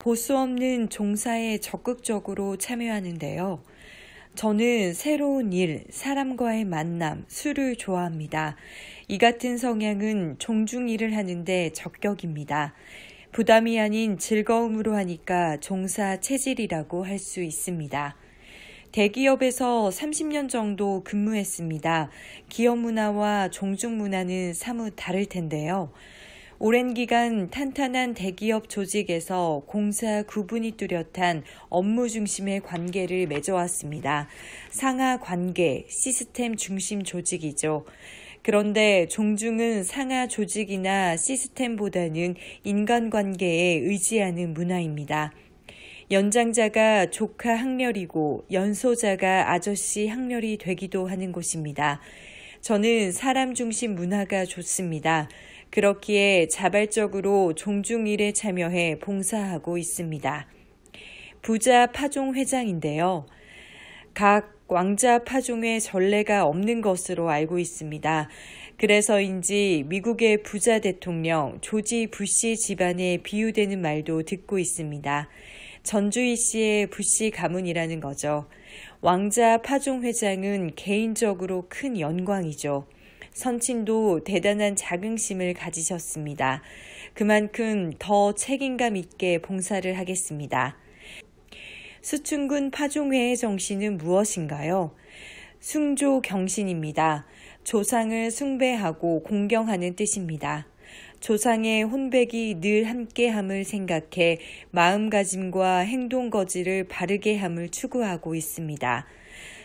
보수 없는 종사에 적극적으로 참여하는데요. 저는 새로운 일, 사람과의 만남, 술을 좋아합니다. 이 같은 성향은 종중 일을 하는데 적격입니다. 부담이 아닌 즐거움으로 하니까 종사 체질이라고 할 수 있습니다. 대기업에서 30년 정도 근무했습니다. 기업 문화와 종중 문화는 사뭇 다를 텐데요. 오랜 기간 탄탄한 대기업 조직에서 공사 구분이 뚜렷한 업무 중심의 관계를 맺어왔습니다. 상하 관계, 시스템 중심 조직이죠. 그런데 종중은 상하 조직이나 시스템보다는 인간관계에 의지하는 문화입니다. 연장자가 조카 학렬이고 연소자가 아저씨 학렬이 되기도 하는 곳입니다. 저는 사람 중심 문화가 좋습니다. 그렇기에 자발적으로 종중 일에 참여해 봉사하고 있습니다. 부자 파종 회장인데요. 각 왕자 파종의 전례가 없는 것으로 알고 있습니다. 그래서인지 미국의 부자 대통령 조지 부시 집안에 비유되는 말도 듣고 있습니다. 전주희 씨의 부시 가문이라는 거죠. 왕자 파종 회장은 개인적으로 큰연광이죠 선친도 대단한 자긍심을 가지셨습니다. 그만큼 더 책임감 있게 봉사를 하겠습니다. 수춘군 파종회의 정신은 무엇인가요? 숭조 경신입니다. 조상을 숭배하고 공경하는 뜻입니다. 조상의 혼백이 늘 함께함을 생각해 마음가짐과 행동거지를 바르게 함을 추구하고 있습니다.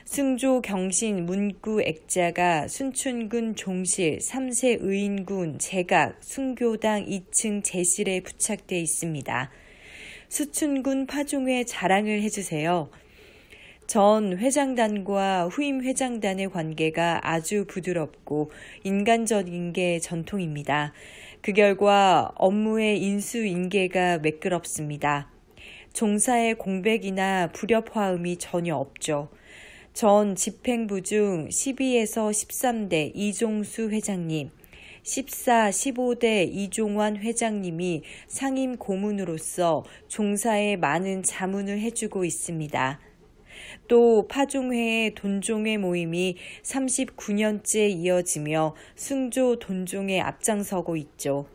승조 경신 문구 액자가 순춘군 종실 3세 의인군 제각 순교당 2층 제실에 부착돼 있습니다. 수춘군 파종회 자랑을 해주세요. 전 회장단과 후임 회장단의 관계가 아주 부드럽고 인간적인 게 전통입니다. 그 결과 업무의 인수인계가 매끄럽습니다. 종사의 공백이나 불협화음이 전혀 없죠. 전 집행부 중 12에서 13대 이종수 회장님, 14, 15대 이종환 회장님이 상임 고문으로서 종사에 많은 자문을 해주고 있습니다. 또 파종회의 돈종회 모임이 39년째 이어지며 승조 돈종에 앞장서고 있죠.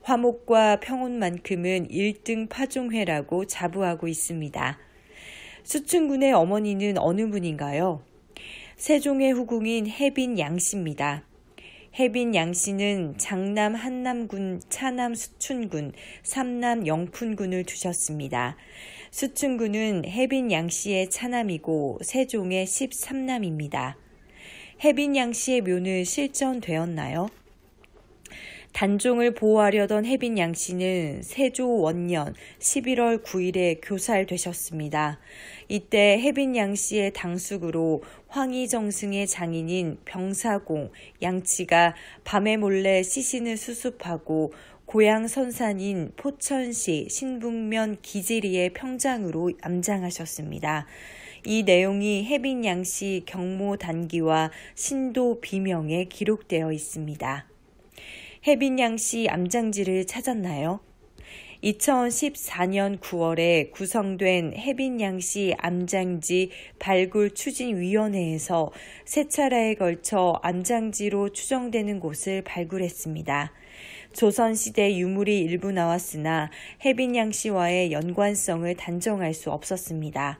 화목과 평온만큼은 1등 파종회라고 자부하고 있습니다. 수춘군의 어머니는 어느 분인가요? 세종의 후궁인 해빈 양씨입니다. 해빈 양씨는 장남 한남군, 차남 수춘군, 삼남 영푼군을 두셨습니다. 수춘군은 해빈 양씨의 차남이고 세종의 13남입니다. 해빈 양씨의 묘는 실전되었나요? 단종을 보호하려던 혜빈 양씨는 세조 원년 11월 9일에 교살되셨습니다. 이때 혜빈 양씨의 당숙으로 황희정승의 장인인 병사공 양치가 밤에 몰래 시신을 수습하고 고향 선산인 포천시 신북면 기지리의 평장으로 암장하셨습니다. 이 내용이 혜빈 양씨 경모 단기와 신도 비명에 기록되어 있습니다. 해빈양씨 암장지를 찾았나요? 2014년 9월에 구성된 해빈양씨 암장지 발굴 추진위원회에서 세 차례에 걸쳐 암장지로 추정되는 곳을 발굴했습니다. 조선시대 유물이 일부 나왔으나 해빈양씨와의 연관성을 단정할 수 없었습니다.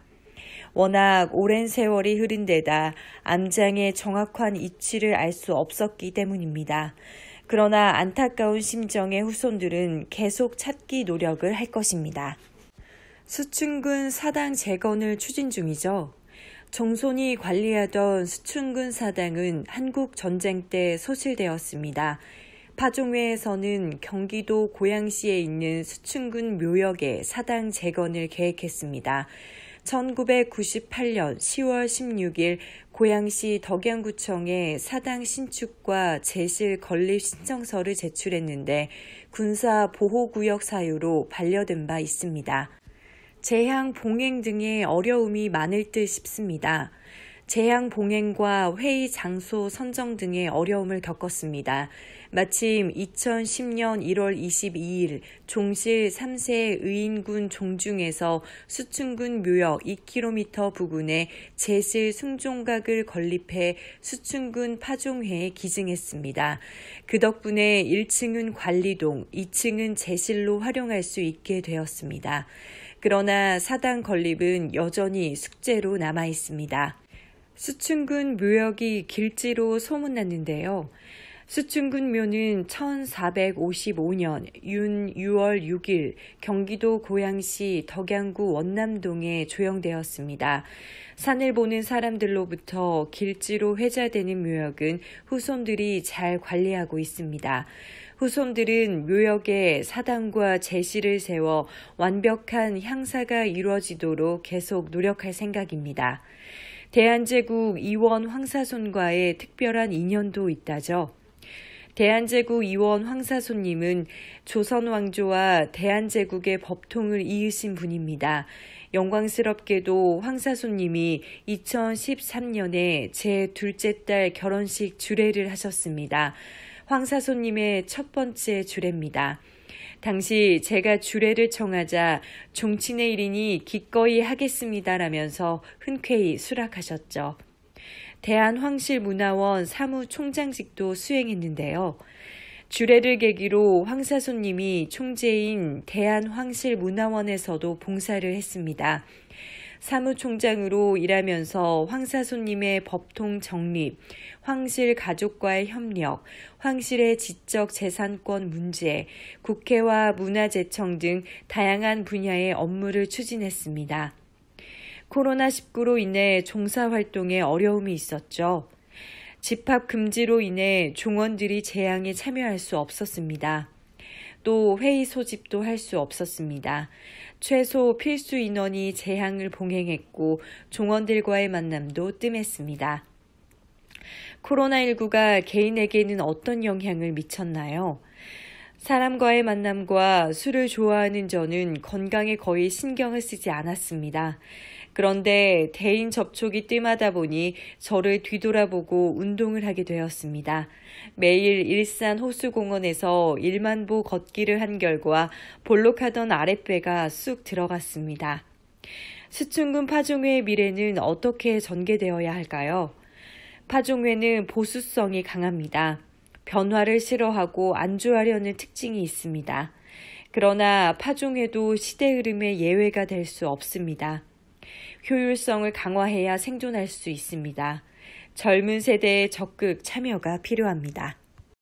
워낙 오랜 세월이 흐른 데다 암장의 정확한 위치를 알 수 없었기 때문입니다. 그러나 안타까운 심정의 후손들은 계속 찾기 노력을 할 것입니다. 수춘군 사당 재건을 추진 중이죠. 정손이 관리하던 수춘군 사당은 한국 전쟁 때 소실되었습니다. 파종회에서는 경기도 고양시에 있는 수춘군 묘역의 사당 재건을 계획했습니다. 1998년 10월 16일 고양시 덕양구청에 사당 신축과 제실 건립 신청서를 제출했는데 군사 보호구역 사유로 반려된 바 있습니다. 재향, 봉행 등의 어려움이 많을 듯 싶습니다. 재향 봉행과 회의 장소 선정 등의 어려움을 겪었습니다. 마침 2010년 1월 22일 종실 3세 의인군 종중에서 수춘군 묘역 2km 부근에 제실 승종각을 건립해 수춘군 파종회에 기증했습니다. 그 덕분에 1층은 관리동, 2층은 제실로 활용할 수 있게 되었습니다. 그러나 사당 건립은 여전히 숙제로 남아 있습니다. 수춘군 묘역이 길지로 소문났는데요. 수춘군 묘는 1455년 윤 6월 6일 경기도 고양시 덕양구 원남동에 조형되었습니다. 산을 보는 사람들로부터 길지로 회자되는 묘역은 후손들이 잘 관리하고 있습니다. 후손들은 묘역에 사당과 제시를 세워 완벽한 향사가 이루어지도록 계속 노력할 생각입니다. 대한제국 이원 황사손과의 특별한 인연도 있다죠. 대한제국 이원 황사손님은 조선왕조와 대한제국의 법통을 이으신 분입니다. 영광스럽게도 황사손님이 2013년에 제 둘째 딸 결혼식 주례를 하셨습니다. 황사손님의 첫 번째 주례입니다. 당시 제가 주례를 청하자 종친의 일이니 기꺼이 하겠습니다라면서 흔쾌히 수락하셨죠. 대한황실문화원 사무총장직도 수행했는데요. 주례를 계기로 황사손님이 총재인 대한황실문화원에서도 봉사를 했습니다. 사무총장으로 일하면서 황사손님의 법통 정립, 황실 가족과의 협력, 황실의 지적 재산권 문제, 국회와 문화재청 등 다양한 분야의 업무를 추진했습니다. 코로나19로 인해 종사 활동에 어려움이 있었죠. 집합 금지로 인해 종원들이 재앙에 참여할 수 없었습니다. 또 회의 소집도 할 수 없었습니다. 최소 필수 인원이 재향을 봉행했고 종원들과의 만남도 뜸했습니다. 코로나19가 개인에게는 어떤 영향을 미쳤나요? 사람과의 만남과 술을 좋아하는 저는 건강에 거의 신경을 쓰지 않았습니다. 그런데 대인 접촉이 뜸하다 보니 저를 뒤돌아보고 운동을 하게 되었습니다. 매일 일산 호수공원에서 1만 보 걷기를 한 결과 볼록하던 아랫배가 쑥 들어갔습니다. 수충군 파종회의 미래는 어떻게 전개되어야 할까요? 파종회는 보수성이 강합니다. 변화를 싫어하고 안주하려는 특징이 있습니다. 그러나 파종회도 시대 흐름의 예외가 될 수 없습니다. 효율성을 강화해야 생존할 수 있습니다. 젊은 세대의 적극 참여가 필요합니다.